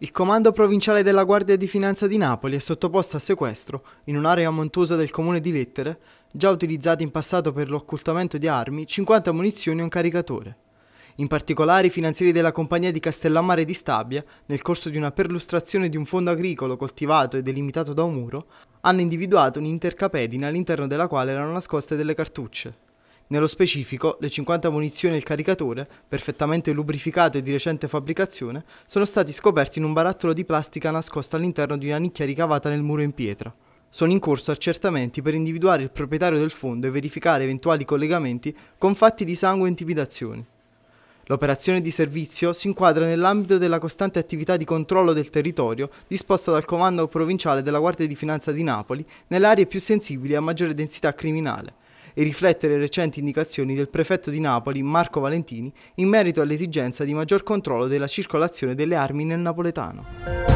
Il comando provinciale della Guardia di Finanza di Napoli è sottoposto a sequestro in un'area montuosa del comune di Lettere, già utilizzata in passato per l'occultamento di armi, 50 munizioni e un caricatore. In particolare i finanzieri della compagnia di Castellammare di Stabia, nel corso di una perlustrazione di un fondo agricolo coltivato e delimitato da un muro, hanno individuato un'intercapedina all'interno della quale erano nascoste delle cartucce nello specifico, le 50 munizioni e il caricatore, perfettamente lubrificato e di recente fabbricazione, sono stati scoperti in un barattolo di plastica nascosto all'interno di una nicchia ricavata nel muro in pietra. Sono in corso accertamenti per individuare il proprietario del fondo e verificare eventuali collegamenti con fatti di sangue e intimidazioni. L'operazione di servizio si inquadra nell'ambito della costante attività di controllo del territorio disposta dal Comando Provinciale della Guardia di Finanza di Napoli nelle aree più sensibili a maggiore densità criminale, e riflette le recenti indicazioni del prefetto di Napoli Marco Valentini in merito all'esigenza di maggior controllo della circolazione delle armi nel napoletano.